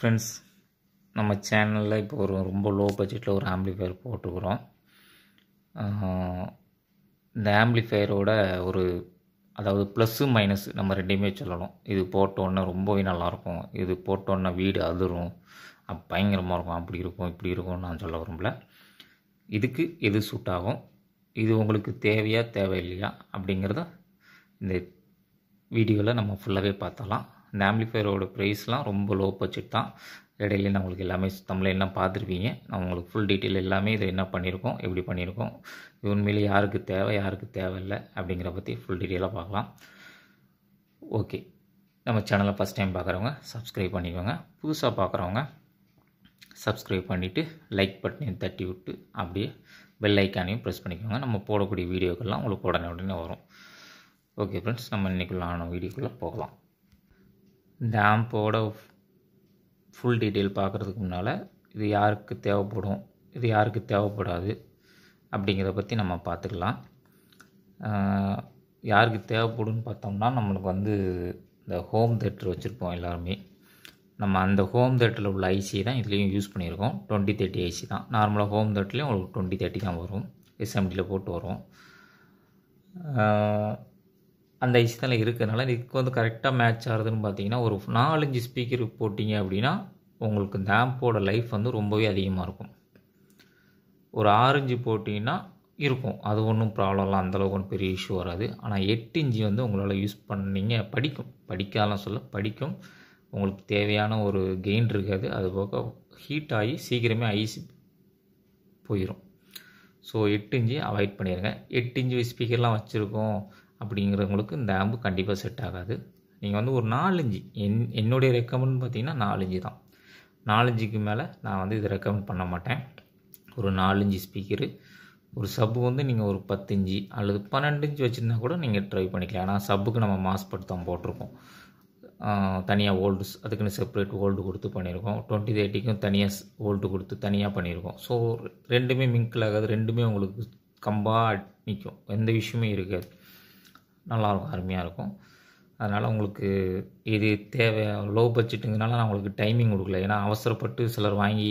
friends நம்ம சேனலில் இப்போ ஒரு ரொம்ப லோ பட்ஜெட்டில் ஒரு ஆம்பிளிஃபயர் போட்டுக்கிறோம் இந்த ஆம்பிளிஃபயரோட ஒரு அதாவது ப்ளஸ்ஸு மைனஸ் நம்ம ரெண்டையுமே சொல்லணும் இது போட்டோன்னே ரொம்பவே நல்லாயிருக்கும் இது போட்டோன்னே வீடு அதிரும் பயங்கரமாக இருக்கும் அப்படி இருக்கும் இப்படி இருக்கும்னு நான் சொல்ல விரும்பல இதுக்கு எது சூட் ஆகும் இது உங்களுக்கு தேவையா தேவையில்லையா அப்படிங்கிறத இந்த வீடியோவில் நம்ம ஃபுல்லாகவே பார்த்தலாம் அந்த ஆம்பிளிஃபையரோட ப்ரைஸ்லாம் ரொம்ப லோ பட்ஜெட் தான் இடையிலே நான் உங்களுக்கு எல்லாமே என்ன பார்த்துருப்பீங்க நான் உங்களுக்கு ஃபுல் டீட்டெயில் எல்லாமே இதை என்ன பண்ணியிருக்கோம் எப்படி பண்ணியிருக்கோம் உண்மையிலே யாருக்கு தேவை யாருக்கு தேவையில்லை அப்படிங்கிற பற்றி ஃபுல் டீட்டெயிலாக பார்க்கலாம் ஓகே நம்ம சேனலை ஃபஸ்ட் டைம் பார்க்குறவங்க சப்ஸ்கிரைப் பண்ணிக்கோங்க புதுசாக பார்க்குறவங்க சப்ஸ்கிரைப் பண்ணிவிட்டு லைக் பட்டனையும் தட்டி விட்டு அப்படியே பெல் ஐக்கானையும் ப்ரெஸ் பண்ணிக்கோங்க நம்ம போடக்கூடிய வீடியோக்கள்லாம் உங்களுக்கு உடனே உடனே வரும் ஓகே ஃப்ரெண்ட்ஸ் நம்ம இன்றைக்குள்ளான வீடியோக்குள்ளே போகலாம் இந்த ஆம்போட ஃபுல் டீட்டெயில் பார்க்குறதுக்கு முன்னால் இது யாருக்கு தேவைப்படும் இது யாருக்கு தேவைப்படாது அப்படிங்கிறத பற்றி நம்ம பார்த்துக்கலாம் யாருக்கு தேவைப்படும்னு பார்த்தோம்னா நம்மளுக்கு வந்து இந்த ஹோம் தேட்டர் வச்சுருப்போம் எல்லாருமே நம்ம அந்த ஹோம் தேட்டரில் உள்ள ஐசி தான் இதுலேயும் யூஸ் பண்ணியிருக்கோம் டுவெண்ட்டி தேர்ட்டி ஐசி தான் நார்மலாக ஹோம் தேட்டர்லேயும் உங்களுக்கு டுவெண்ட்டி தேர்ட்டி தான் வரும் எஸ்எம்டியில் போட்டு வரும் அந்த விஷயத்தில் இருக்கிறதுனால இதுக்கு வந்து கரெக்டாக மேட்ச் ஆகுதுன்னு பார்த்தீங்கன்னா ஒரு நாலஞ்சு ஸ்பீக்கர் போட்டிங்க அப்படின்னா உங்களுக்கு இந்த ஆம்போட லைஃப் வந்து ரொம்பவே அதிகமாக இருக்கும் ஒரு ஆரஞ்சு போட்டிங்கன்னா இருக்கும் அது ஒன்றும் ப்ராப்ளம்லாம் அந்தளவுக்கு ஒன்றும் பெரிய இஷ்யூ வராது ஆனால் எட்டு இஞ்சி வந்து உங்களால் யூஸ் பண்ணிங்க படிக்கும் படிக்காலாம் சொல்ல படிக்கும் உங்களுக்கு தேவையான ஒரு கெயின் இருக்காது அது போக ஹீட் ஆகி சீக்கிரமே ஐஸ் போயிடும் ஸோ எட்டு இஞ்சி அவாய்ட் பண்ணிடுங்க எட்டு இஞ்சி ஸ்பீக்கர்லாம் வச்சுருக்கோம் அப்படிங்கிறவங்களுக்கு இந்த ஆம்பு கண்டிப்பாக செட் ஆகாது நீங்கள் வந்து ஒரு நாலஞ்சு என் என்னுடைய ரெக்கமெண்ட் பார்த்திங்கன்னா நாலஞ்சு தான் நாலஞ்சுக்கு மேலே நான் வந்து இதை ரெக்கமெண்ட் பண்ண மாட்டேன் ஒரு நாலஞ்சு ஸ்பீக்கரு ஒரு சப்பு வந்து நீங்கள் ஒரு பத்து இன்ச்சு அல்லது பன்னெண்டு இன்ச்சு வச்சுருந்தா கூட நீங்கள் ட்ரை பண்ணிக்கலாம் ஆனால் சப்புக்கு நம்ம மாஸ்பட் போட்டிருக்கோம் தனியாக ஓல்டு அதுக்குன்னு செப்பரேட் ஓல்டு கொடுத்து பண்ணியிருக்கோம் டுவெண்ட்டி தேர்ட்டிக்கும் தனியாக ஓல்டு கொடுத்து தனியாக பண்ணியிருக்கோம் ஸோ ரெண்டுமே மிங்கிள் ஆகாது ரெண்டுமே உங்களுக்கு கம்பாக நிற்கும் எந்த விஷயமும் இருக்காது நல்லாயிருக்கும் அருமையாக இருக்கும் அதனால் உங்களுக்கு இது தேவை லோ பட்ஜெட்டுங்கனால நான் உங்களுக்கு டைமிங் கொடுக்கல ஏன்னா அவசரப்பட்டு சிலர் வாங்கி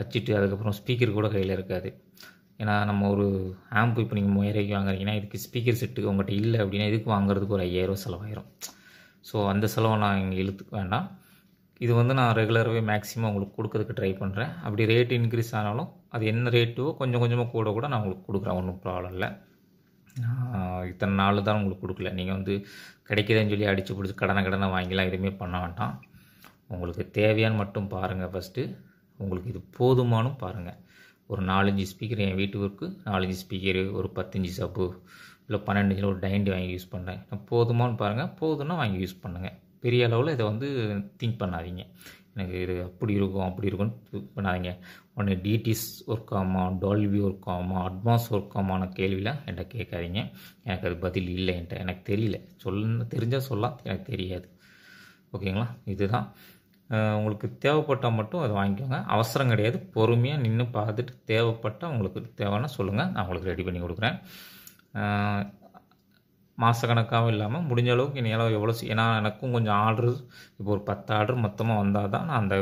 வச்சுட்டு அதுக்கப்புறம் ஸ்பீக்கர் கூட கையில் இருக்காது ஏன்னா நம்ம ஒரு ஆம்பு இப்போ நீங்கள் முயற்சி வாங்குறீங்கன்னா இதுக்கு ஸ்பீக்கர் செட்டுக்கு உங்கள்கிட்ட இல்லை அப்படின்னா இதுக்கு வாங்குறதுக்கு ஒரு ஐயாயிரம் செலவாயிரும் ஸோ அந்த செலவை நான் இங்கே இழுத்துக்க வேண்டாம் இது வந்து நான் ரெகுலராகவே மேக்ஸிமம் உங்களுக்கு கொடுக்கறதுக்கு ட்ரை பண்ணுறேன் அப்படி ரேட் இன்க்ரீஸ் ஆனாலும் அது என்ன ரேட்டோ கொஞ்சம் கொஞ்சமாக கூட கூட நான் உங்களுக்கு கொடுக்குறேன் ஒன்றும் ப்ராப்ளம் இல்லை இத்தனை நாள் தான் உங்களுக்கு கொடுக்கல நீங்கள் வந்து கிடைக்கிதுன்னு சொல்லி அடித்து பிடிச்சி கடனை கடனை வாங்கிலாம் எதுவுமே பண்ண வேண்டாம் உங்களுக்கு தேவையான்னு மட்டும் பாருங்கள் ஃபஸ்ட்டு உங்களுக்கு இது போதுமானும் பாருங்கள் ஒரு நாலஞ்சு ஸ்பீக்கர் என் வீட்டுக்கு நாலஞ்சு ஸ்பீக்கரு ஒரு பத்தஞ்சு சப்பு இல்லை பன்னெண்டு இன்ச்சில் ஒரு டைண்டி வாங்கி யூஸ் பண்ணேன் போதுமானு பாருங்கள் போதும்னா வாங்கி யூஸ் பண்ணுங்கள் பெரிய அளவில் இதை வந்து திங்க் பண்ணாதீங்க எனக்கு இது அப்படி இருக்கும் அப்படி இருக்கும்னு இது பண்ணாதீங்க உடனே டிடிஸ் ஒர்க் ஆமா டால்வி ஒர்க் ஆமா அட்வான்ஸ் ஒர்க் ஆகுமான கேள்வியெலாம் என்கிட்ட கேட்காதீங்க எனக்கு அது பதில் இல்லை என்கிட்ட எனக்கு தெரியல சொல்ல தெரிஞ்சால் சொல்லலாம் எனக்கு தெரியாது ஓகேங்களா இதுதான் உங்களுக்கு தேவைப்பட்டால் மட்டும் அதை வாங்கிக்கோங்க அவசரம் கிடையாது பொறுமையாக நின்று பார்த்துட்டு தேவைப்பட்டால் உங்களுக்கு தேவைன்னா சொல்லுங்கள் நான் உங்களுக்கு ரெடி பண்ணி கொடுக்குறேன் மாதக்கணக்காகவும் இல்லாமல் முடிஞ்ச அளவுக்கு அளவு எவ்வளோ ஏன்னா எனக்கும் கொஞ்சம் ஆர்டர் இப்போ ஒரு பத்து ஆர்டர் மொத்தமாக வந்தால் தான் நான் அந்த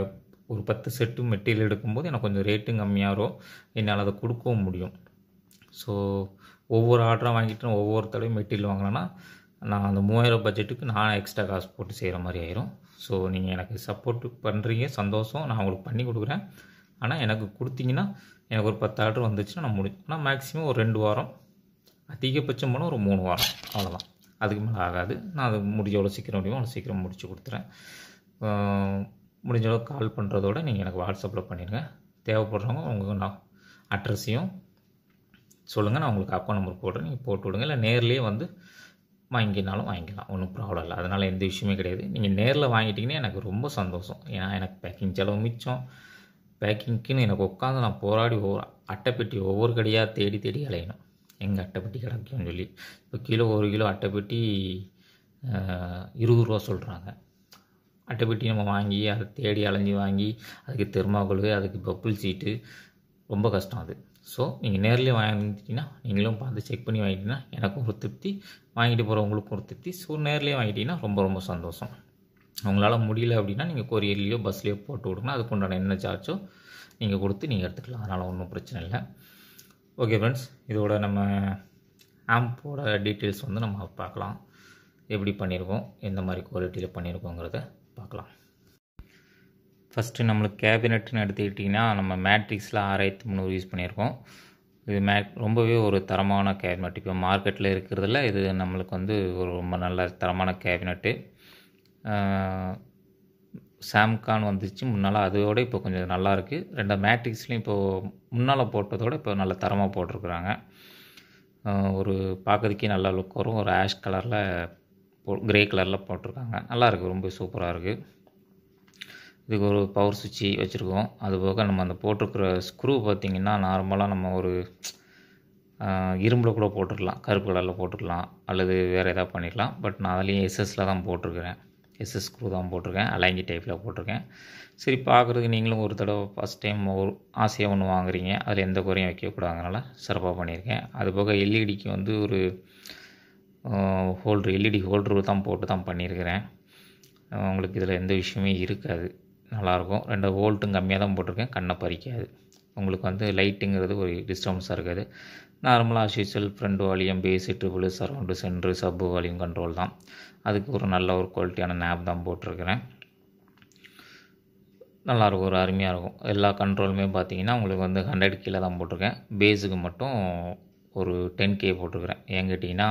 ஒரு பத்து செட்டு மெட்டீரியல் எடுக்கும்போது எனக்கு கொஞ்சம் ரேட்டும் கம்மியாகிறோம் என்னால் அதை கொடுக்கவும் முடியும் ஸோ ஒவ்வொரு ஆர்டராக வாங்கிட்டு ஒவ்வொரு தடவை மெட்டீரியல் வாங்கினேன்னா நான் அந்த மூவாயிரம் பட்ஜெட்டுக்கு நான் எக்ஸ்ட்ரா காசு போட்டு செய்கிற மாதிரி ஆயிரும் ஸோ நீங்கள் எனக்கு சப்போர்ட் பண்ணுறீங்க சந்தோஷம் நான் உங்களுக்கு பண்ணி கொடுக்குறேன் ஆனால் எனக்கு கொடுத்தீங்கன்னா எனக்கு ஒரு பத்து ஆர்டர் வந்துச்சுன்னா நான் முடியும் ஆனால் மேக்ஸிமம் ஒரு ரெண்டு வாரம் அதிகபட்சம் போனால் ஒரு மூணு வாரம் அவ்வளோதான் அதுக்கு மேலே ஆகாது நான் அது முடிஞ்ச அவ்வளோ சீக்கிரம் முடியுமோ அவ்வளோ சீக்கிரம் முடிச்சு கொடுத்துறேன் முடிஞ்ச அளவுக்கு கால் பண்ணுறதோட நீங்கள் எனக்கு வாட்ஸ்அப்பில் பண்ணிடுங்க தேவைப்படுறவங்க உங்களுக்கு நான் அட்ரஸையும் சொல்லுங்கள் நான் உங்களுக்கு அக்கௌண்ட் நம்பர் போடுறேன் நீங்கள் போட்டு விடுங்க இல்லை நேர்லேயே வந்து வாங்கினாலும் வாங்கிக்கலாம் ஒன்றும் ப்ராப்ளம் இல்லை அதனால் எந்த விஷயமே கிடையாது நீங்கள் நேரில் வாங்கிட்டிங்கன்னா எனக்கு ரொம்ப சந்தோஷம் ஏன்னா எனக்கு பேக்கிங் செலவு மிச்சம் பேக்கிங்க்குன்னு எனக்கு உட்காந்து நான் போராடி ஒவ்வொரு அட்டைப்பெட்டி ஒவ்வொரு கடையாக தேடி தேடி அலையணும் எங்கள் அட்டைப்பெட்டி கிடக்குன்னு சொல்லி இப்போ கிலோ ஒரு கிலோ அட்டைப்பெட்டி இருபது ரூபா சொல்கிறாங்க அட்டைப்பெட்டி நம்ம வாங்கி அதை தேடி அலைஞ்சி வாங்கி அதுக்கு தெர்மாக்கோலு அதுக்கு பப்புள் சீட்டு ரொம்ப கஷ்டம் அது ஸோ நீங்கள் நேர்லேயே வாங்கிட்டீங்கன்னா நீங்களும் பார்த்து செக் பண்ணி வாங்கிட்டீங்கன்னா எனக்கும் ஒரு திருப்தி வாங்கிட்டு போகிறவங்களுக்கும் ஒரு திருப்தி ஸோ நேர்லேயே வாங்கிட்டீங்கன்னா ரொம்ப ரொம்ப சந்தோஷம் அவங்களால முடியல அப்படின்னா நீங்கள் கொரியர்லேயோ பஸ்லேயோ போட்டு விடுங்க அதுக்குண்டான என்ன சார்ஜோ நீங்கள் கொடுத்து நீங்கள் எடுத்துக்கலாம் அதனால் ஒன்றும் பிரச்சனை இல்லை ஓகே ஃப்ரெண்ட்ஸ் இதோட நம்ம ஆம்போட டீட்டெயில்ஸ் வந்து நம்ம பார்க்கலாம் எப்படி பண்ணியிருக்கோம் எந்த மாதிரி குவாலிட்டியில் பண்ணியிருக்கோங்கிறத பார்க்கலாம் ஃபஸ்ட்டு நம்மளுக்கு கேபினெட்னு எடுத்துக்கிட்டிங்கன்னா நம்ம மேட்ரிக்ஸில் ஆறாயிரத்தி முந்நூறு யூஸ் பண்ணியிருக்கோம் இது மே ரொம்பவே ஒரு தரமான கேபினெட் இப்போ மார்க்கெட்டில் இருக்கிறதுல இது நம்மளுக்கு வந்து ஒரு ரொம்ப நல்ல தரமான கேபினெட்டு சாம்கான் வந்துச்சு முன்னால் அதோட இப்போ கொஞ்சம் நல்லா இருக்குது ரெண்டு மேட்ரிக்ஸ்லேயும் இப்போது முன்னால் போட்டதோட இப்போ நல்ல தரமாக போட்டிருக்குறாங்க ஒரு பார்க்குறதுக்கே நல்லா லுக் வரும் ஒரு ஆஷ் கலரில் போ க்ரே கலரில் போட்டிருக்காங்க நல்லாயிருக்கு ரொம்ப சூப்பராக இருக்குது இதுக்கு ஒரு பவர் சுவிட்சி வச்சுருக்கோம் அதுபோக நம்ம அந்த போட்டிருக்கிற ஸ்க்ரூ பார்த்திங்கன்னா நார்மலாக நம்ம ஒரு இரும்பில் கூட போட்டுக்கலாம் கருப்பு கலரில் போட்டுக்கலாம் அல்லது வேறு எதாவது பண்ணிடலாம் பட் நான் அதுலேயும் எஸ்எஸில் தான் போட்டிருக்கிறேன் எஸ்எஸ் ஸ்க்ரூ தான் போட்டிருக்கேன் அலைஞ்சி டைப்பில் போட்டிருக்கேன் சரி பார்க்குறதுக்கு நீங்களும் ஒரு தடவை ஃபஸ்ட் டைம் ஒரு ஆசையாக ஒன்று வாங்குறீங்க அதில் எந்த குறையும் வைக்கக்கூடாதுனால சிறப்பாக பண்ணியிருக்கேன் அது போக எல்இடிக்கு e வந்து ஒரு ஹோல்ட்ரு எல்இடி ஹோல்ட்ரு தான் போட்டு தான் பண்ணியிருக்கிறேன் உங்களுக்கு இதில் எந்த விஷயமே இருக்காது நல்லாயிருக்கும் ரெண்டு ஹோல்ட்டும் கம்மியாக தான் போட்டிருக்கேன் கண்ணை பறிக்காது உங்களுக்கு வந்து லைட்டுங்கிறது ஒரு டிஸ்டர்பன்ஸாக இருக்காது நார்மலாக as usual front volume bass treble surround centre sub volume control தான் அதுக்கு ஒரு நல்ல ஒரு குவாலிட்டியான நேப் தான் போட்டிருக்கிறேன் நல்லாயிருக்கும் ஒரு அருமையாக இருக்கும் எல்லா கண்ட்ரோலுமே பார்த்தீங்கன்னா உங்களுக்கு வந்து ஹண்ட்ரட் கீழே தான் போட்டிருக்கேன் பேஸுக்கு மட்டும் ஒரு டென் கே போட்டிருக்கிறேன் ஏன் கேட்டிங்கன்னா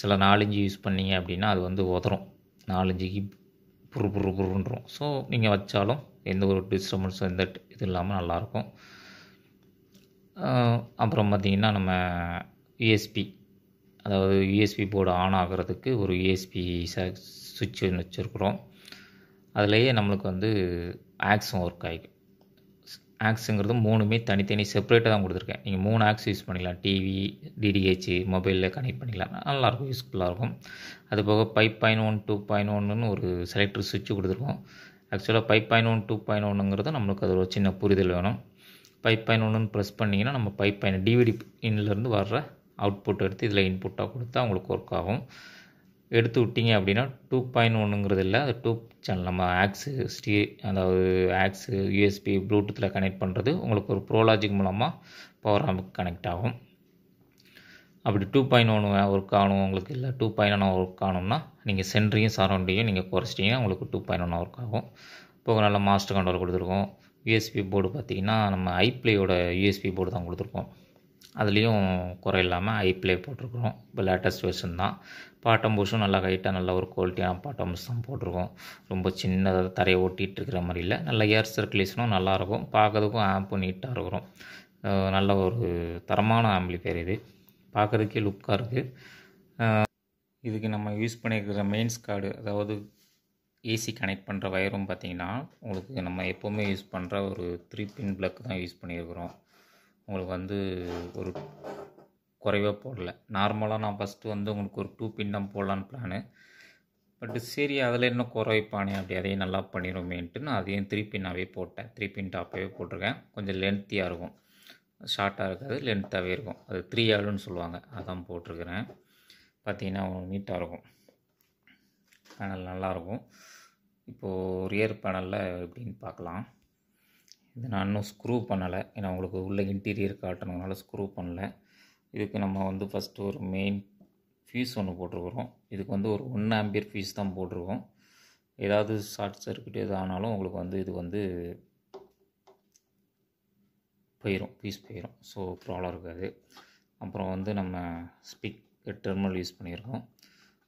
சில நாலஞ்சு யூஸ் பண்ணிங்க அப்படின்னா அது வந்து உதறும் நாலஞ்சுக்கு புரு புரு புருன்றோம் ஸோ நீங்கள் வச்சாலும் எந்த ஒரு டிஸ்டர்பன்ஸும் எந்த இது இல்லாமல் நல்லாயிருக்கும் அப்புறம் பார்த்திங்கன்னா நம்ம யூஎஸ்பி e அதாவது யூஎஸ்பி e போர்டு ஆன் ஆகிறதுக்கு ஒரு யூஎஸ்பி e சுவிட்ச் ஒன்று வச்சுருக்குறோம் அதுலேயே நம்மளுக்கு வந்து ஆக்ஸும் ஒர்க் ஆகிக்கும் ஆக்ஸுங்கிறது மூணுமே தனித்தனி செப்பரேட்டாக தான் கொடுத்துருக்கேன் நீங்கள் மூணு ஆக்ஸ் யூஸ் பண்ணிக்கலாம் டிவி டிடிஹெச் மொபைலில் கனெக்ட் பண்ணிக்கலாம் நல்லாயிருக்கும் யூஸ்ஃபுல்லாக இருக்கும் அதுபோக five five point one two point ஒன்றுன்னு ஒரு செலக்டர் சுவிட்ச் கொடுத்துருக்கோம் ஆக்சுவலாக five point one two point ஒன்றுங்கிறது நம்மளுக்கு அது ஒரு சின்ன புரிதல் வேணும் பைப் பாயிண்ட் ஒன்றுன்னு ப்ரெஸ் பண்ணிங்கன்னா நம்ம பைப் பாயிண்ட் டிவிடி இன்னிலேருந்து வர்ற அவுட்புட் எடுத்து இதில் இன்புட்டாக கொடுத்தா உங்களுக்கு ஒர்க் ஆகும் எடுத்து விட்டிங்க அப்படின்னா டூ பாயிண்ட் ஒன்றுங்கிறது இல்லை அது டூ சேனல் நம்ம ஆக்ஸு ஸ்டீ அதாவது ஆக்ஸு யூஎஸ்பி ப்ளூடூத்தில் கனெக்ட் பண்ணுறது உங்களுக்கு ஒரு ப்ரோலாஜிக் மூலமாக பவர் ஆம்புக்கு கனெக்ட் ஆகும் அப்படி டூ பாயிண்ட் ஒன்று ஒர்க் ஆகணும் உங்களுக்கு இல்லை டூ பாயிண்ட் ஒன் ஒர்க் ஆகணும்னா நீங்கள் சென்ட்ரையும் சரௌண்டையும் நீங்கள் குறைச்சிட்டிங்கன்னா உங்களுக்கு டூ பாயிண்ட் ஒன் ஒர்க் ஆகும் இப்போ நல்ல மாஸ்டர் கண்ட்ரோல் கொடுத்துருக்கோம் யூஎஸ்பி போர்டு பார்த்திங்கன்னா நம்ம ஐப்ளேயோட யூஎஸ்பி போர்டு தான் கொடுத்துருக்கோம் அதுலேயும் குறை இல்லாமல் ஐப்ளே போட்டிருக்கிறோம் இப்போ லேட்டஸ்ட் வெர்ஷன் தான் பாட்டம் பூஷும் நல்லா ஹைட்டாக நல்ல ஒரு குவாலிட்டியான பாட்டம் பூஸ் தான் போட்டிருக்கோம் ரொம்ப சின்னதாக தரையை ஓட்டிகிட்டு இருக்கிற மாதிரி இல்லை நல்ல ஏர் சர்க்குலேஷனும் நல்லாயிருக்கும் பார்க்கறதுக்கும் ஆம்பும் நீட்டாக இருக்கிறோம் நல்ல ஒரு தரமான ஆம்பிளிஃபையர் இது பார்க்குறதுக்கே லுக்காக இருக்குது இதுக்கு நம்ம யூஸ் பண்ணியிருக்கிற மெயின்ஸ் கார்டு அதாவது ஏசி கனெக்ட் பண்ணுற வயரும் பார்த்திங்கன்னா உங்களுக்கு நம்ம எப்போவுமே யூஸ் பண்ணுற ஒரு த்ரீ பின் பிளக் தான் யூஸ் பண்ணியிருக்கிறோம் உங்களுக்கு வந்து ஒரு குறைவாக போடல நார்மலாக நான் ஃபஸ்ட்டு வந்து உங்களுக்கு ஒரு டூ பின் தான் போடலான்னு பிளானு பட்டு சரி அதில் என்ன குறைப்பானே அப்படி அதையும் நல்லா பண்ணிடுவோமேன்ட்டு நான் அதையும் த்ரீ பின்னாகவே போட்டேன் த்ரீ பின் டாப்பாகவே போட்டிருக்கேன் கொஞ்சம் லென்த்தியாக இருக்கும் ஷார்ட்டாக இருக்காது லென்த்தாகவே இருக்கும் அது த்ரீ ஆளுன்னு சொல்லுவாங்க அதான் போட்டிருக்கிறேன் பார்த்திங்கன்னா நீட்டாக இருக்கும் பேனல் நல்லாயிருக்கும் இப்போது ரியர் பேனலில் எப்படின்னு பார்க்கலாம் இது நான் இன்னும் ஸ்க்ரூ பண்ணலை ஏன்னா உங்களுக்கு உள்ள இன்டீரியர் காட்டணுனால ஸ்க்ரூ பண்ணலை இதுக்கு நம்ம வந்து ஃபஸ்ட்டு ஒரு மெயின் ஃபீஸ் ஒன்று போட்டிருக்கிறோம் இதுக்கு வந்து ஒரு ஒன் ஆம்பியர் ஃபீஸ் தான் போட்டிருக்கோம் ஏதாவது ஷார்ட் சர்க்கியூட் எது ஆனாலும் உங்களுக்கு வந்து இது வந்து போயிடும் பீஸ் போயிடும் ஸோ ப்ராப்ளம் இருக்காது அப்புறம் வந்து நம்ம ஸ்பீக்கர் டெர்மினல் யூஸ் பண்ணியிருக்கோம்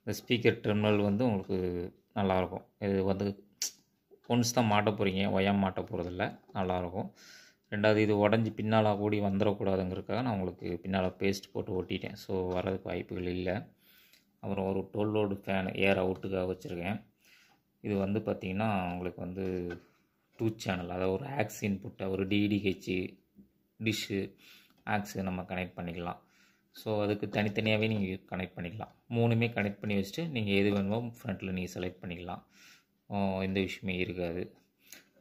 இந்த ஸ்பீக்கர் டெர்மினல் வந்து உங்களுக்கு நல்லாயிருக்கும் இது வந்து ஒன்ஸ் தான் மாட்ட போகிறீங்க ஒயம் மாட்ட போகிறதில்ல நல்லாயிருக்கும் ரெண்டாவது இது உடஞ்சி பின்னால் கூடி வந்துடக்கூடாதுங்கிறதுக்காக நான் உங்களுக்கு பின்னால் பேஸ்ட் போட்டு ஒட்டிட்டேன் ஸோ வர்றதுக்கு வாய்ப்புகள் இல்லை அப்புறம் ஒரு டோல் லோடு ஃபேன் ஏர் அவுட்டுக்காக வச்சுருக்கேன் இது வந்து பார்த்திங்கன்னா உங்களுக்கு வந்து டூ சேனல் அதாவது ஒரு ஆக்ஸ் இன்புட்டை ஒரு டிடிஹெச்சு டிஷ்ஷு ஆக்ஸு நம்ம கனெக்ட் பண்ணிக்கலாம் ஸோ அதுக்கு தனித்தனியாகவே நீங்கள் கனெக்ட் பண்ணிக்கலாம் மூணுமே கனெக்ட் பண்ணி வச்சுட்டு நீங்கள் எது வேணுமோ ஃப்ரண்ட்டில் நீங்கள் செலக்ட் பண்ணிக்கலாம் எந்த விஷயமே இருக்காது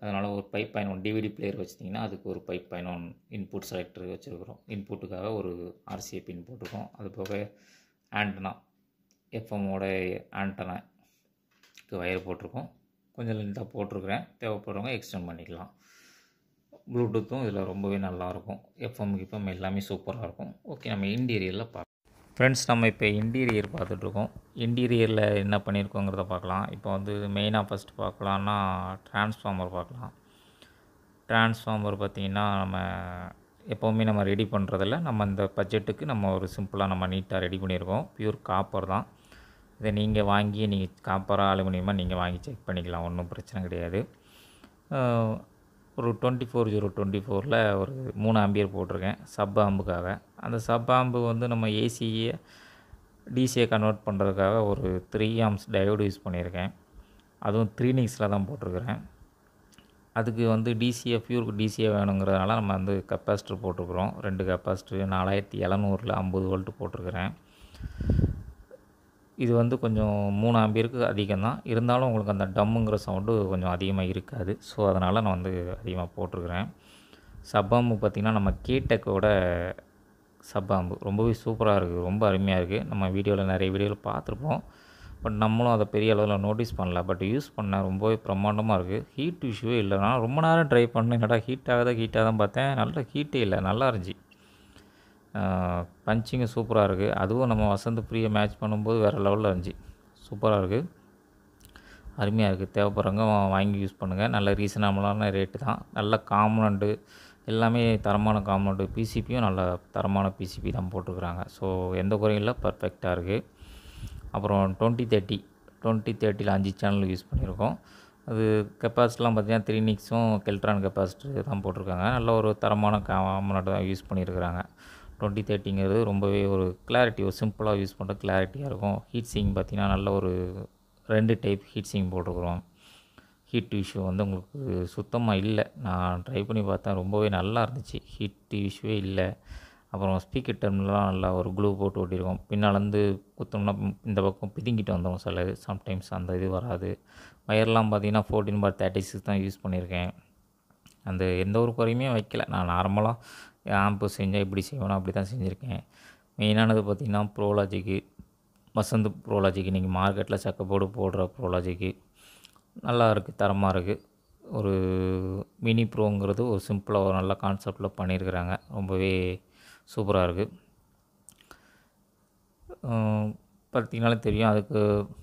அதனால் ஒரு பைப் பயணம் ஒன் டிவிடி பிளேயர் வச்சிட்டிங்கன்னா அதுக்கு ஒரு பைப் பயணம் இன்புட் செலக்டர் வச்சுருக்குறோம் இன்புட்டுக்காக ஒரு ஆர்சிஏ பின் போட்டிருக்கோம் அது போக ஆண்டனா எஃப்எம்மோட ஆண்டனாக்கு வயர் போட்டிருக்கோம் கொஞ்சம் லென்த்தாக போட்டிருக்கிறேன் தேவைப்படுறவங்க எக்ஸ்டெண்ட் பண்ணிக்கலாம் ப்ளூடூத்தும் இதில் ரொம்பவே நல்லாயிருக்கும் எஃப்எம் கிஃப்எம் எல்லாமே சூப்பராக இருக்கும் ஓகே நம்ம இன்டீரியரில் பார்க்கலாம் ஃப்ரெண்ட்ஸ் நம்ம இப்போ இன்டீரியர் பார்த்துட்ருக்கோம் இன்டீரியரில் என்ன பண்ணியிருக்கோங்கிறத பார்க்கலாம் இப்போ வந்து மெயினாக ஃபஸ்ட்டு பார்க்கலான்னா டிரான்ஸ்ஃபார்மர் பார்க்கலாம் டிரான்ஸ்ஃபார்மர் பார்த்திங்கன்னா நம்ம எப்போவுமே நம்ம ரெடி பண்ணுறதில்ல நம்ம இந்த பட்ஜெட்டுக்கு நம்ம ஒரு சிம்பிளாக நம்ம நீட்டாக ரெடி பண்ணியிருக்கோம் ப்யூர் காப்பர் தான் இதை நீங்கள் வாங்கி நீங்கள் காப்பராக அலுமினியமாக நீங்கள் வாங்கி செக் பண்ணிக்கலாம் ஒன்றும் பிரச்சனை கிடையாது ஒரு டுவெண்ட்டி ஃபோர் ஜீரோ டுவெண்ட்டி ஃபோரில் ஒரு மூணு ஆம்பியர் போட்டிருக்கேன் சப் ஆம்புக்காக அந்த சப் ஆம்பு வந்து நம்ம ஏசியை டிசியை கன்வெர்ட் e, பண்ணுறதுக்காக ஒரு த்ரீ ஆம்ஸ் டயோடு யூஸ் பண்ணியிருக்கேன் அதுவும் த்ரீ நிக்ஸில் தான் போட்டிருக்கிறேன் அதுக்கு வந்து டிசியை ப்யூர் டிசிஏ வேணுங்கிறதுனால நம்ம வந்து கெப்பாசிட்டர் போட்டிருக்கிறோம் ரெண்டு கெப்பாசிட்டர் நாலாயிரத்தி எழுநூறில் ஐம்பது வோல்ட்டு போட்டிருக்கிறேன் இது வந்து கொஞ்சம் மூணு ஆம்பியருக்கு அதிகம் தான் இருந்தாலும் உங்களுக்கு அந்த டம்முங்கிற சவுண்டு கொஞ்சம் அதிகமாக இருக்காது ஸோ அதனால் நான் வந்து அதிகமாக போட்டிருக்கிறேன் சப்பாம்பு பார்த்திங்கன்னா நம்ம கேட்டக்கோட சப்பாம்பு ரொம்பவே சூப்பராக இருக்குது ரொம்ப அருமையாக இருக்குது நம்ம வீடியோவில் நிறைய வீடியோவில் பார்த்துருப்போம் பட் நம்மளும் அதை பெரிய அளவில் நோட்டீஸ் பண்ணல பட் யூஸ் பண்ண ரொம்பவே பிரம்மாண்டமாக இருக்குது ஹீட் இஷ்யூவே இல்லைனா ரொம்ப நேரம் ட்ரை பண்ணேன் என்னடா ஹீட் ஆகாத ஹீட்டாக தான் பார்த்தேன் நல்ல ஹீட்டே இல்லை நல்லா இருந்துச்சு பஞ்சிங்கு சூப்பராக இருக்குது அதுவும் நம்ம வசந்த் பிரியை மேட்ச் பண்ணும்போது வேறு லெவலில் இருந்துச்சு சூப்பராக இருக்குது அருமையாக இருக்குது தேவைப்படுறவங்க வாங்கி யூஸ் பண்ணுங்கள் நல்ல ரீசனபுளான ரேட்டு தான் நல்ல காமனண்ட்டு எல்லாமே தரமான காமனண்ட்டு பிசிபியும் நல்ல தரமான பிசிபி தான் போட்டிருக்கிறாங்க ஸோ எந்த குறையும் இல்லை பர்ஃபெக்டாக இருக்குது அப்புறம் டுவெண்ட்டி தேர்ட்டி டுவெண்ட்டி தேர்ட்டியில் அஞ்சு சேனல் யூஸ் பண்ணியிருக்கோம் அது கெப்பாசிட்டிலாம் பார்த்தீங்கன்னா த்ரீ நிக்ஸும் கெல்ட்ரான் கெப்பாசிட்டி தான் போட்டிருக்காங்க நல்ல ஒரு தரமான காம்பனண்ட்டு தான் யூஸ் பண்ணியிருக்கிறாங்க டுவெண்ட்டி தேர்ட்டிங்கிறது ரொம்பவே ஒரு கிளாரிட்டி ஒரு சிம்பிளாக யூஸ் பண்ணுற கிளாரிட்டியாக இருக்கும் ஹீட் சிங் பார்த்திங்கன்னா நல்ல ஒரு ரெண்டு டைப் ஹீட் சிங் போட்டிருக்குறோம் ஹீட் இஷ்யூ வந்து உங்களுக்கு சுத்தமாக இல்லை நான் ட்ரை பண்ணி பார்த்தேன் ரொம்பவே நல்லா இருந்துச்சு ஹீட் இஷ்யூவே இல்லை அப்புறம் ஸ்பீக்கர் டெர்ம்லாம் நல்லா ஒரு க்ளூ போட்டு ஓட்டியிருக்கோம் பின்னாலேருந்து குத்தோம்னா இந்த பக்கம் பிதுங்கிட்டு வந்தோம் சில சம்டைம்ஸ் அந்த இது வராது ஒயர்லாம் பார்த்திங்கன்னா ஃபோர்டீன் பார் தேர்ட்டி சிக்ஸ் தான் யூஸ் பண்ணியிருக்கேன் அந்த எந்த ஒரு குறையுமே வைக்கல நான் நார்மலாக ஆம்பு செஞ்சால் இப்படி செய்யணும் அப்படி தான் செஞ்சுருக்கேன் மெயினானது பார்த்திங்கன்னா ப்ரோலாஜிக்கு வசந்த் ப்ரோலாஜிக்கு நீங்கள் மார்க்கெட்டில் சக்கப்போடு போடுற ப்ரோலாஜிக்கு நல்லா இருக்குது தரமாக இருக்குது ஒரு மினி ப்ரோங்கிறது ஒரு சிம்பிளாக ஒரு நல்ல கான்செப்டில் பண்ணியிருக்கிறாங்க ரொம்பவே சூப்பராக இருக்குது பார்த்திங்கனாலே தெரியும் அதுக்கு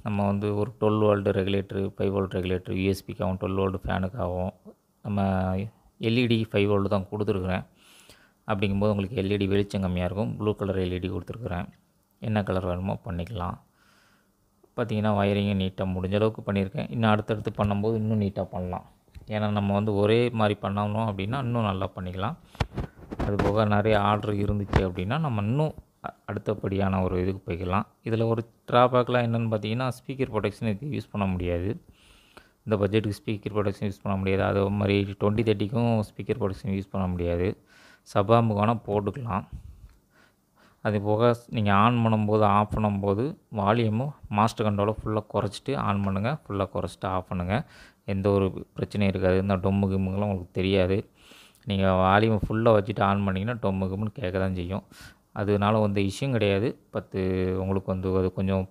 நம்ம வந்து ஒரு twelve volt regulator five volt regulator யூஎஸ்பிக்காகவும் டுவெல் வோல்டு ஃபேனுக்காகவும் நம்ம எல்இடி ஃபைவ் வோல்டு தான் கொடுத்துருக்குறேன் அப்படிங்கும்போது உங்களுக்கு எல்இடி e வெளிச்சம் கம்மியாக இருக்கும் ப்ளூ கலர் எல்இடி e கொடுத்துருக்குறேன் என்ன கலர் வேணுமோ பண்ணிக்கலாம் பார்த்திங்கன்னா ஒயரிங்கை நீட்டாக முடிஞ்ச அளவுக்கு பண்ணியிருக்கேன் இன்னும் அடுத்தடுத்து பண்ணும்போது இன்னும் நீட்டாக பண்ணலாம் ஏன்னா நம்ம வந்து ஒரே மாதிரி பண்ணணும் அப்படின்னா இன்னும் நல்லா பண்ணிக்கலாம் அதுபோக நிறைய ஆர்டர் இருந்துச்சு அப்படின்னா நம்ம இன்னும் அடுத்தபடியான ஒரு இதுக்கு போய்க்கலாம் இதில் ஒரு ட்ராபேக்லாம் என்னென்னு பார்த்தீங்கன்னா ஸ்பீக்கர் ப்ரொடெக்ஷன் இதுக்கு யூஸ் பண்ண முடியாது இந்த பட்ஜெட்டுக்கு ஸ்பீக்கர் ப்ரொடெக்ஷன் யூஸ் பண்ண முடியாது அதே மாதிரி டுவெண்ட்டி தேர்ட்டிக்கும் ஸ்பீக்கர் ப்ரொடெக்ஷன் யூஸ் பண்ண முடியாது சபாமுகம்னா போட்டுக்கலாம் அது போக நீங்கள் ஆன் பண்ணும்போது ஆஃப் பண்ணும்போது வால்யூமும் மாஸ்டர் கண்ட்ரோலை ஃபுல்லாக குறைச்சிட்டு ஆன் பண்ணுங்கள் ஃபுல்லாக குறைச்சிட்டு ஆஃப் பண்ணுங்கள் எந்த ஒரு பிரச்சனையும் இருக்காது இந்த டொம்மு கிம்முங்கெலாம் உங்களுக்கு தெரியாது நீங்கள் வால்யூம் ஃபுல்லாக வச்சுட்டு ஆன் பண்ணிங்கன்னா டொம்மு கிம்முன்னு கேட்க தான் செய்யும் அதனால வந்து இஷ்யூம் கிடையாது பத்து உங்களுக்கு வந்து அது கொஞ்சம்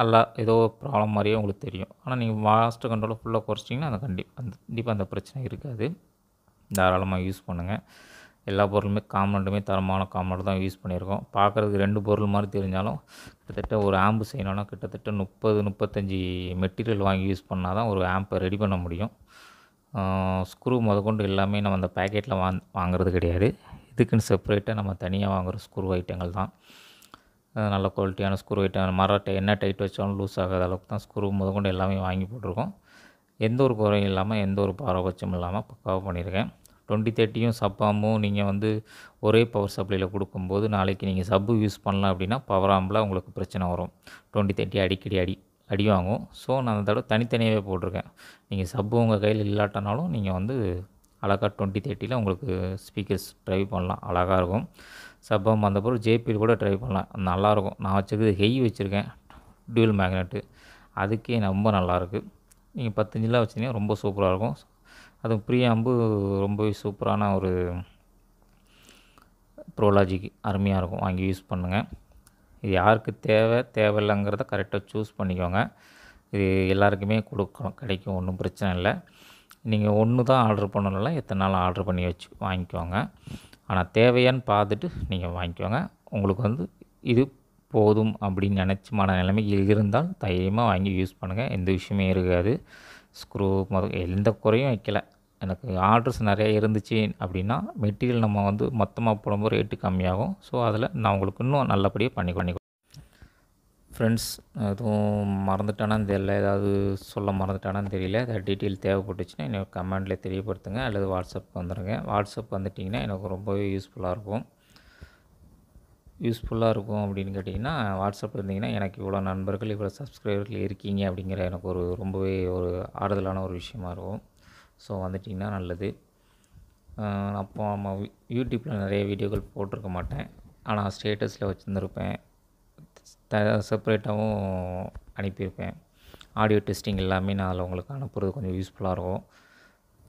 நல்லா ஏதோ ப்ராப்ளம் மாதிரியே உங்களுக்கு தெரியும் ஆனால் நீங்கள் மாஸ்டர் கண்ட்ரோலை ஃபுல்லாக குறைச்சிட்டிங்கன்னா அந்த கண்டிப்பாக அந்த கண்டிப்பாக அந்த பிரச்சனை இருக்காது தாராளமாக யூஸ் பண்ணுங்கள் எல்லா பொருளுமே காம்பனண்ட்டுமே தரமான காம்பனண்ட் தான் யூஸ் பண்ணியிருக்கோம் பார்க்குறதுக்கு ரெண்டு பொருள் மாதிரி தெரிஞ்சாலும் கிட்டத்தட்ட ஒரு ஆம்பு செய்யணும்னா கிட்டத்தட்ட முப்பது முப்பத்தஞ்சு மெட்டீரியல் வாங்கி யூஸ் பண்ணால் தான் ஒரு ஆம்பை ரெடி பண்ண முடியும் ஸ்க்ரூ முதற்கொண்டு எல்லாமே நம்ம அந்த பேக்கெட்டில் வாங் வாங்குறது கிடையாது இதுக்குன்னு செப்பரேட்டாக நம்ம தனியாக வாங்குகிற ஸ்க்ரூ ஐட்டங்கள் தான் நல்ல குவாலிட்டியான ஸ்க்ரூ ஐட்டம் மர என்ன டைட் வச்சாலும் லூஸ் ஆகாத அளவுக்கு தான் ஸ்க்ரூ கொண்டு எல்லாமே வாங்கி போட்டிருக்கோம் எந்த ஒரு குறையும் இல்லாமல் எந்த ஒரு பாரபட்சம் இல்லாமல் பக்காவாக பண்ணியிருக்கேன் டுவெண்ட்டி தேர்ட்டியும் சப்பாமும் நீங்கள் வந்து ஒரே பவர் சப்ளையில் கொடுக்கும்போது நாளைக்கு நீங்கள் சப்பு யூஸ் பண்ணலாம் அப்படின்னா பவர் ஆம்பில் உங்களுக்கு பிரச்சனை வரும் டுவெண்ட்டி தேர்ட்டி அடிக்கடி அடி அடி வாங்கும் ஸோ நான் அந்த தடவை தனித்தனியாகவே போட்டிருக்கேன் நீங்கள் சப்பு உங்கள் கையில் இல்லாட்டனாலும் நீங்கள் வந்து அழகாக டுவெண்ட்டி தேர்ட்டியில் உங்களுக்கு ஸ்பீக்கர்ஸ் ட்ரைவ் பண்ணலாம் அழகாக இருக்கும் சப்பம் வந்த பிறகு ஜேபியில் கூட ட்ரைவ் பண்ணலாம் நல்லாயிருக்கும் நான் வச்சுருக்கிறது ஹெய் வச்சுருக்கேன் டியூல் மேக்னெட்டு அதுக்கே ரொம்ப நல்லாயிருக்கு நீங்கள் பத்தஞ்சுலாம் வச்சிங்கன்னா ரொம்ப சூப்பராக இருக்கும் அதுவும் பிரிய அம்பு ரொம்பவே சூப்பரான ஒரு ப்ரோலாஜிக்கு அருமையாக இருக்கும் வாங்கி யூஸ் பண்ணுங்கள் இது யாருக்கு தேவை தேவையில்லைங்கிறத கரெக்டாக சூஸ் பண்ணிக்கோங்க இது எல்லாருக்குமே கொடுக்கணும் கிடைக்கும் ஒன்றும் பிரச்சனை இல்லை நீங்கள் ஒன்று தான் ஆர்டர் பண்ணணும்ல எத்தனை நாள் ஆர்டர் பண்ணி வச்சு வாங்கிக்கோங்க ஆனால் தேவையான்னு பார்த்துட்டு நீங்கள் வாங்கிக்கோங்க உங்களுக்கு வந்து இது போதும் அப்படின்னு நினச்சி மன நிலைமை இருந்தால் தைரியமாக வாங்கி யூஸ் பண்ணுங்கள் எந்த விஷயமே இருக்காது ஸ்க்ரூ முத எந்த குறையும் வைக்கலை எனக்கு ஆர்டர்ஸ் நிறையா இருந்துச்சு அப்படின்னா மெட்டீரியல் நம்ம வந்து மொத்தமாக போடும்போது ரேட்டு கம்மியாகும் ஸோ அதில் நான் உங்களுக்கு இன்னும் நல்லபடியாக பண்ணி பண்ணி ஃப்ரெண்ட்ஸ் எதுவும் மறந்துட்டானான்னு தெரியல ஏதாவது சொல்ல மறந்துட்டானான்னு தெரியல ஏதாவது டீட்டெயில் தேவைப்பட்டுச்சுன்னா எனக்கு கமெண்ட்லேயே தெரியப்படுத்துங்க அல்லது வாட்ஸ்அப் வந்துடுங்க வாட்ஸ்அப் வந்துட்டிங்கன்னா எனக்கு ரொம்பவே யூஸ்ஃபுல்லாக இருக்கும் யூஸ்ஃபுல்லாக இருக்கும் அப்படின்னு கேட்டிங்கன்னா வாட்ஸ்அப் இருந்தீங்கன்னா எனக்கு இவ்வளோ நண்பர்கள் இவ்வளோ சப்ஸ்கிரைபர்கள் இருக்கீங்க அப்படிங்கிற எனக்கு ஒரு ரொம்பவே ஒரு ஆறுதலான ஒரு விஷயமா இருக்கும் ஸோ வந்துட்டிங்கன்னா நல்லது அப்போ நம்ம யூடியூப்பில் நிறைய வீடியோக்கள் போட்டிருக்க மாட்டேன் ஆனால் ஸ்டேட்டஸில் வச்சுருந்துருப்பேன் த செப்பரேட்டாகவும் அனுப்பியிருப்பேன் ஆடியோ டெஸ்டிங் எல்லாமே நான் அதில் உங்களுக்கு அனுப்புறது கொஞ்சம் யூஸ்ஃபுல்லாக இருக்கும்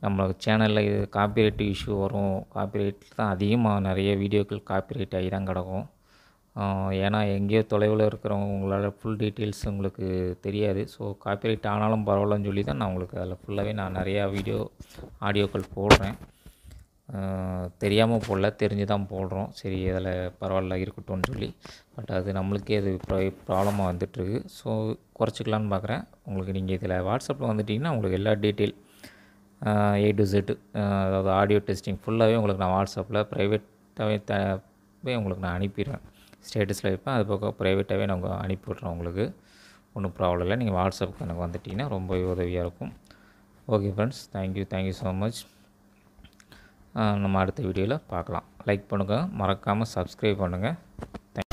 நம்மளுக்கு சேனலில் இது காப்பிரைட் இஷ்யூ வரும் காப்பிரைட் தான் அதிகமாக நிறைய வீடியோக்கள் காப்பிரைட் ஆகி தான் கிடக்கும் ஏன்னா எங்கேயோ தொலைவில் இருக்கிறவங்க உங்களால் ஃபுல் டீட்டெயில்ஸ் உங்களுக்கு தெரியாது ஸோ காப்பிரைட் ஆனாலும் பரவாயில்லன்னு சொல்லி தான் நான் உங்களுக்கு அதில் ஃபுல்லாகவே நான் நிறையா வீடியோ ஆடியோக்கள் போடுறேன் தெரியாமல் போடல தெரிஞ்சு தான் போடுறோம் சரி அதில் பரவாயில்ல இருக்கட்டும்னு சொல்லி பட் அது நம்மளுக்கே அது ப்ராப்ளமாக வந்துட்டுருக்கு ஸோ குறைச்சிக்கலான்னு பார்க்குறேன் உங்களுக்கு நீங்கள் இதில் வாட்ஸ்அப்பில் வந்துட்டிங்கன்னா உங்களுக்கு எல்லா டீட்டெயில் ஏ டு செட்டு அதாவது ஆடியோ டெஸ்டிங் ஃபுல்லாகவே உங்களுக்கு நான் வாட்ஸ்அப்பில் ப்ரைவேட்டாகவே த உங்களுக்கு நான் அனுப்பிடுவேன் ஸ்டேட்டஸில் வைப்பேன் அது போக ப்ரைவேட்டாகவே நாங்கள் அனுப்பிவிட்றோம் உங்களுக்கு ஒன்றும் ப்ராப்ளம் இல்லை நீங்கள் வாட்ஸ்அப்புக்கு எனக்கு வந்துட்டிங்கன்னா ரொம்ப உதவியாக இருக்கும் okay friends thank you thank you so much நம்ம அடுத்த வீடியோவில் பார்க்கலாம் லைக் பண்ணுங்கள் மறக்காமல் சப்ஸ்கிரைப் பண்ணுங்கள்